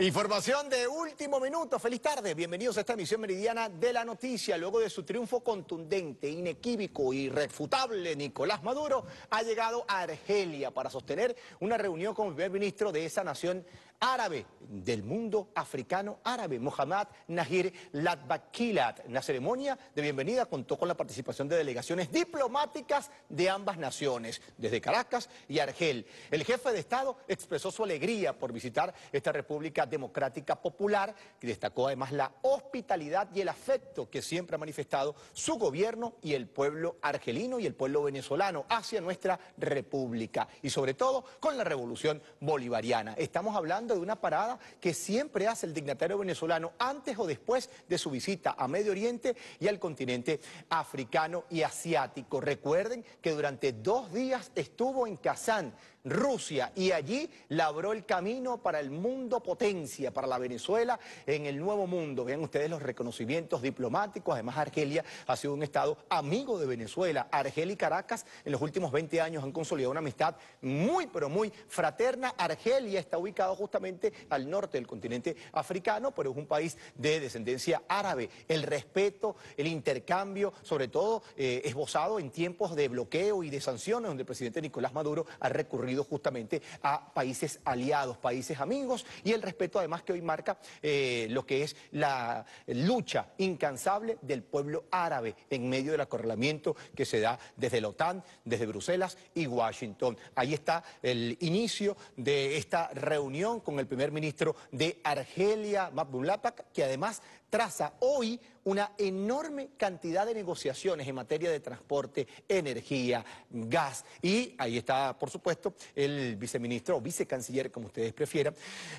Información de último minuto. Feliz tarde. Bienvenidos a esta emisión meridiana de la noticia. Luego de su triunfo contundente, inequívoco, irrefutable, Nicolás Maduro ha llegado a Argelia para sostener una reunión con el primer ministro de esa nación árabe del mundo africano árabe, Mohamed Nahir Latbakilat. En la ceremonia de bienvenida contó con la participación de delegaciones diplomáticas de ambas naciones, desde Caracas y Argel. El jefe de Estado expresó su alegría por visitar esta República Democrática Popular, que destacó además la hospitalidad y el afecto que siempre ha manifestado su gobierno y el pueblo argelino y el pueblo venezolano hacia nuestra república y sobre todo con la revolución bolivariana. Estamos hablando de una parada que siempre hace el dignatario venezolano antes o después de su visita a Medio Oriente y al continente africano y asiático. Recuerden que durante dos días estuvo en Kazán Rusia y allí labró el camino para el mundo potencia, para la Venezuela en el nuevo mundo. Vean ustedes los reconocimientos diplomáticos, además Argelia ha sido un estado amigo de Venezuela. Argelia y Caracas en los últimos 20 años han consolidado una amistad muy pero muy fraterna. Argelia está ubicado justamente al norte del continente africano, pero es un país de descendencia árabe. El respeto, el intercambio, sobre todo eh, esbozado en tiempos de bloqueo y de sanciones, donde el presidente Nicolás Maduro ha recurrido justamente a países aliados, países amigos y el respeto además que hoy marca eh, lo que es la lucha incansable del pueblo árabe en medio del acorralamiento que se da desde la OTAN, desde Bruselas y Washington. Ahí está el inicio de esta reunión con el primer ministro de Argelia, Lapak, que además traza hoy una enorme cantidad de negociaciones en materia de transporte, energía, gas. Y ahí está, por supuesto, el viceministro o vicecanciller, como ustedes prefieran,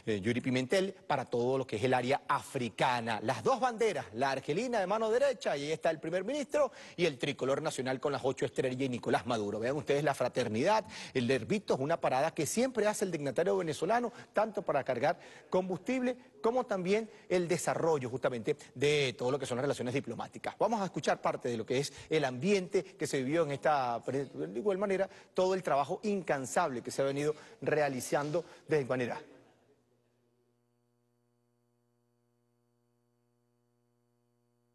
eh, Yuri Pimentel, para todo lo que es el área africana. Las dos banderas, la argelina de mano derecha, y ahí está el primer ministro, y el tricolor nacional con las ocho estrellas y Nicolás Maduro. Vean ustedes la fraternidad, el derbito es una parada que siempre hace el dignatario venezolano, tanto para cargar combustible como también el desarrollo justamente de todo lo que son las relaciones diplomáticas. Vamos a escuchar parte de lo que es el ambiente que se vivió en esta, pues, de igual manera, todo el trabajo incansable que se ha venido realizando de igual manera.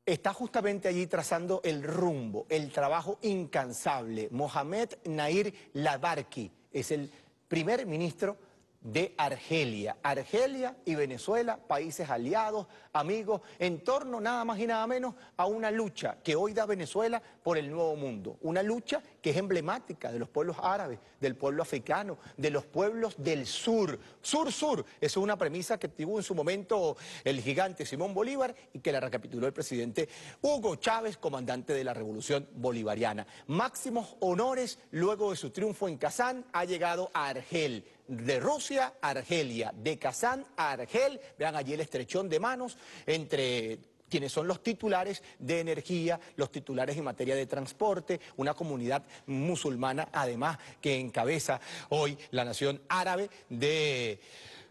está justamente allí trazando el rumbo, el trabajo incansable. Mohamed Nair Labarki es el primer ministro de Argelia. Argelia y Venezuela, países aliados, amigos, en torno nada más y nada menos a una lucha que hoy da Venezuela por el nuevo mundo. Una lucha que es emblemática de los pueblos árabes, del pueblo africano, de los pueblos del sur. Sur-sur, es una premisa que tuvo en su momento el gigante Simón Bolívar y que la recapituló el presidente Hugo Chávez, comandante de la Revolución Bolivariana. Máximos honores luego de su triunfo en Kazán ha llegado a Argel de Rusia Argelia, de Kazán a Argel, vean allí el estrechón de manos entre quienes son los titulares de energía, los titulares en materia de transporte, una comunidad musulmana además que encabeza hoy la nación árabe de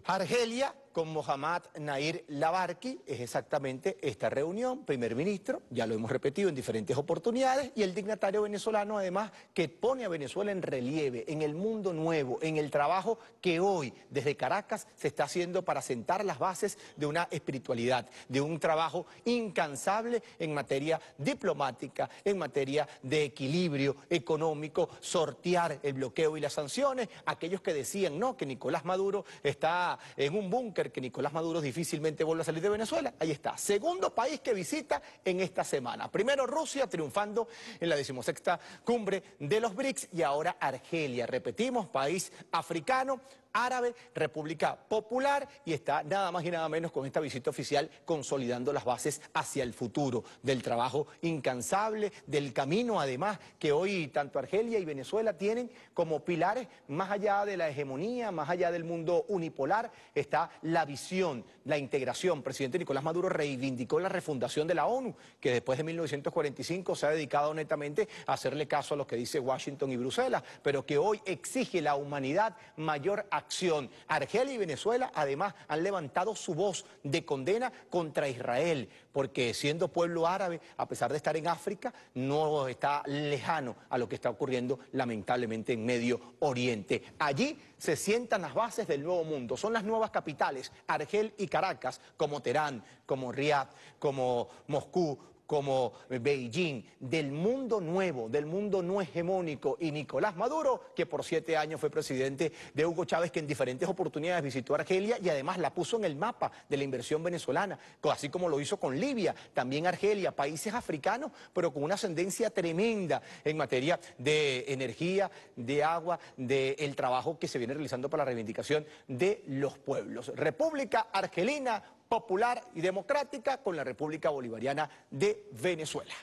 Argelia con Mohamed Nair Labarki es exactamente esta reunión, primer ministro, ya lo hemos repetido en diferentes oportunidades, y el dignatario venezolano además que pone a Venezuela en relieve, en el mundo nuevo, en el trabajo que hoy desde Caracas se está haciendo para sentar las bases de una espiritualidad, de un trabajo incansable en materia diplomática, en materia de equilibrio económico, sortear el bloqueo y las sanciones, aquellos que decían no, que Nicolás Maduro está en un búnker, que Nicolás Maduro difícilmente vuelva a salir de Venezuela. Ahí está. Segundo país que visita en esta semana. Primero Rusia triunfando en la decimosexta cumbre de los BRICS y ahora Argelia. Repetimos, país africano Árabe, República Popular y está nada más y nada menos con esta visita oficial consolidando las bases hacia el futuro del trabajo incansable, del camino además que hoy tanto Argelia y Venezuela tienen como pilares más allá de la hegemonía, más allá del mundo unipolar, está la visión, la integración. Presidente Nicolás Maduro reivindicó la refundación de la ONU, que después de 1945 se ha dedicado netamente a hacerle caso a lo que dice Washington y Bruselas, pero que hoy exige la humanidad mayor acción acción. Argelia y Venezuela además han levantado su voz de condena contra Israel, porque siendo pueblo árabe, a pesar de estar en África, no está lejano a lo que está ocurriendo lamentablemente en Medio Oriente. Allí se sientan las bases del nuevo mundo, son las nuevas capitales, Argel y Caracas, como Teherán, como Riad, como Moscú, como Beijing, del mundo nuevo, del mundo no hegemónico, y Nicolás Maduro, que por siete años fue presidente de Hugo Chávez, que en diferentes oportunidades visitó Argelia y además la puso en el mapa de la inversión venezolana, así como lo hizo con Libia, también Argelia, países africanos, pero con una ascendencia tremenda en materia de energía, de agua, del trabajo que se viene realizando para la reivindicación de los pueblos. República Argelina, popular y democrática con la República Bolivariana de Venezuela.